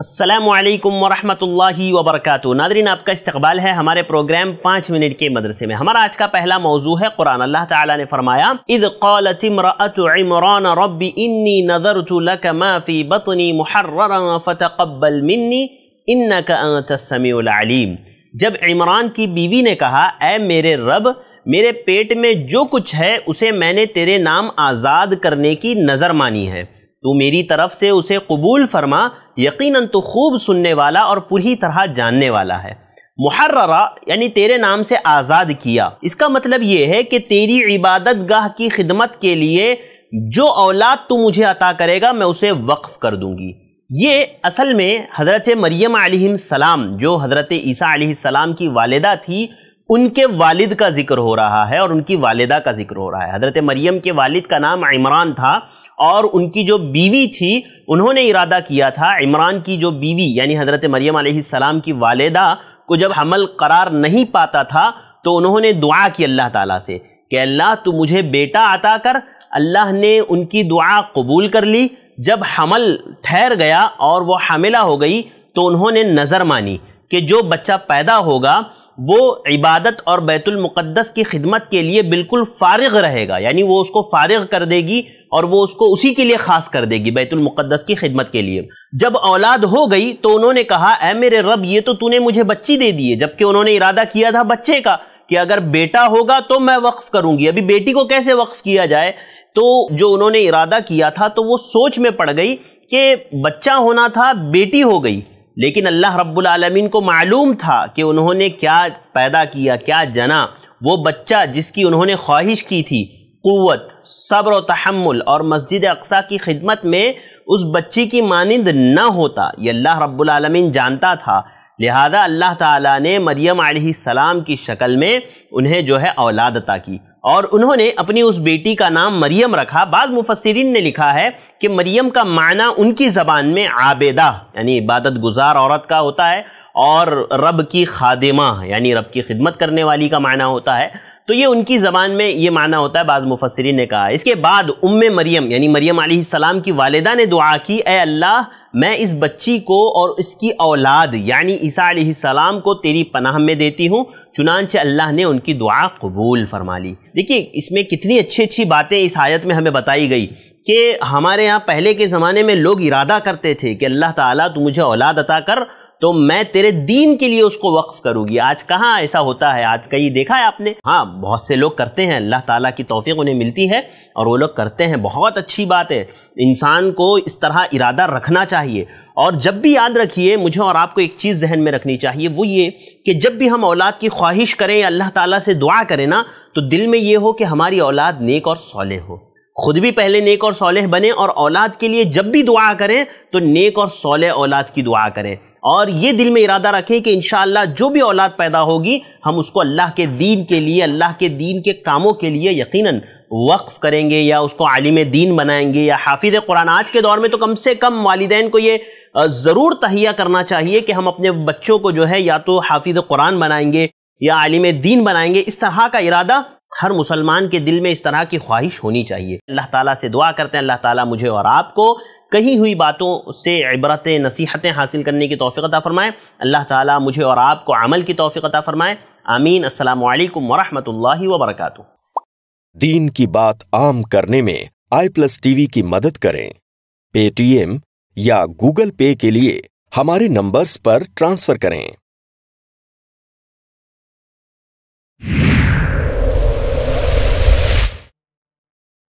असलकम वरहमल work Nadreen आपका इस्तबाल है हमारे प्रोग्राम पाँच मिनट के मदरसे में हमारा आज का पहला मौजू है कुरान अल्लाह ताला ने फरमाया रबी नजर बतनी जब इमरान की बीवी ने कहा ए मेरे रब मेरे पेट में जो कुछ है उसे मैंने तेरे नाम आज़ाद करने की नज़र मानी है तो मेरी तरफ से उसे कबूल फरमा यकीनन तो खूब सुनने वाला और पूरी तरह जानने वाला है मुहर्रा यानी तेरे नाम से आज़ाद किया इसका मतलब ये है कि तेरी इबादत गाह की खिदमत के लिए जो औलाद तू मुझे अता करेगा मैं उसे वक्फ़ कर दूंगी ये असल में हज़रत मरियम सलाम जो हज़रत ईसा सलाम की वालदा थी उनके वालिद का जिक्र हो रहा है और उनकी वालिदा का जिक्र हो रहा है हज़रत मरियम के वालिद का नाम इमरान था और उनकी जो बीवी थी उन्होंने इरादा किया था इमरान की जो बीवी यानी हज़रत मरियम सलाम की वालिदा को जब हमल करार नहीं पाता था तो उन्होंने दुआ की अल्लाह ताला से कि अल्लाह तो मुझे बेटा अता कर अल्लाह ने उनकी दुआ कबूल कर ली जब हमल ठहर गया और वह हमला हो गई तो उन्होंने नज़र मानी कि जो बच्चा पैदा होगा वो इबादत और बैतुलमक़दस की खिदमत के लिए बिल्कुल फारग रहेगा यानी वो उसको फारग कर देगी और वो उसको उसी के लिए ख़ास कर देगी बैतुलमक़दस की खिदमत के लिए जब औलाद हो गई तो उन्होंने कहा ए मेरे रब ये तो तूने मुझे बच्ची दे दी है जबकि उन्होंने इरादा किया था बच्चे का कि अगर बेटा होगा तो मैं वक्फ़ करूँगी अभी बेटी को कैसे वक्फ़ किया जाए तो जो उन्होंने इरादा किया था तो वो सोच में पड़ गई कि बच्चा होना था बेटी हो गई लेकिन अल्लाह रब्बुल को मालूम था कि उन्होंने क्या पैदा किया क्या जना वो बच्चा जिसकी उन्होंने ख्वाहिश की थी क़वत सब्र तहमुल और मस्जिद अक्सा की खिदमत में उस बच्ची की मानंद न होता ये अल्लाह रब्बुल रबालमीन जानता था लिहाजा अल्लाह ताला ने मरियम सलाम की शक्ल में उन्हें जो है औलाद अता की और उन्होंने अपनी उस बेटी का नाम मरियम रखा बाद मुफसरिन ने लिखा है कि मरियम का माना उनकी ज़बान में आबेदा यानी इबादत गुजार औरत का होता है और रब की खादिमा यानी रब की खिदमत करने वाली का माना होता है तो ये उनकी ज़बान में ये माना होता है बाज़ मुफसरीन ने कहा इसके बाद उम मरियम यानी मरियम सलाम की वालदा ने दुआ की अल्लाह मैं इस बच्ची को और इसकी औलाद यानी ईसा सलाम को तेरी पनाह में देती हूँ चुनानच अल्लाह ने उनकी दुआ कबूल फरमा ली देखिए इसमें कितनी अच्छी अच्छी बातें इस आयत में हमें बताई गई कि हमारे यहाँ पहले के ज़माने में लोग इरादा करते थे कि अल्लाह ताला तू मुझे औलाद अता कर तो मैं तेरे दीन के लिए उसको वक्फ करूंगी आज कहाँ ऐसा होता है आज कहीं देखा है आपने हाँ बहुत से लोग करते हैं अल्लाह ताला की तोफ़ी उन्हें मिलती है और वो लोग करते हैं बहुत अच्छी बात है इंसान को इस तरह इरादा रखना चाहिए और जब भी याद रखिए मुझे और आपको एक चीज़ जहन में रखनी चाहिए वो ये कि जब भी हम औलाद की ख्वाहिश करें अल्लाह ताला से दुआ करें ना तो दिल में ये हो कि हमारी औलाद नेक और सौले हो खुद भी पहले नेक और सोलह बने और औलाद के लिए जब भी दुआ करें तो नेक और सोलह औलाद की दुआ करें और ये दिल में इरादा रखें कि इन जो भी औलाद पैदा होगी हम उसको अल्लाह के दीन के लिए अल्लाह के दीन के कामों के लिए यकीनन वक्फ़ करेंगे या उसको आलिम दीन बनाएंगे या हाफिज़ कुरान आज के दौर में तो कम से कम वालदे को ये ज़रूर तहिया करना चाहिए कि हम अपने बच्चों को जो है या तो हाफिज़ कुरान बनाएंगे या आलिम दीन बनाएंगे इस तरह का इरादा हर मुसलमान के दिल में इस तरह की ख्वाहिश होनी चाहिए अल्लाह ताला से दुआ करते हैं अल्लाह ताला मुझे और आपको कहीं हुई बातों से इबरतें नसीहतें हासिल करने की तोफ़ी अता फ़रमाएँ अल्लाह ताला मुझे और आपको अमल की तोफ़ी अता फ़रमाएँ आमीन अल्लाम वरहमत ला दीन की बात आम करने में आई प्लस टीवी की मदद करें पेटीएम या गूगल पे के लिए हमारे नंबर्स पर ट्रांसफ़र करें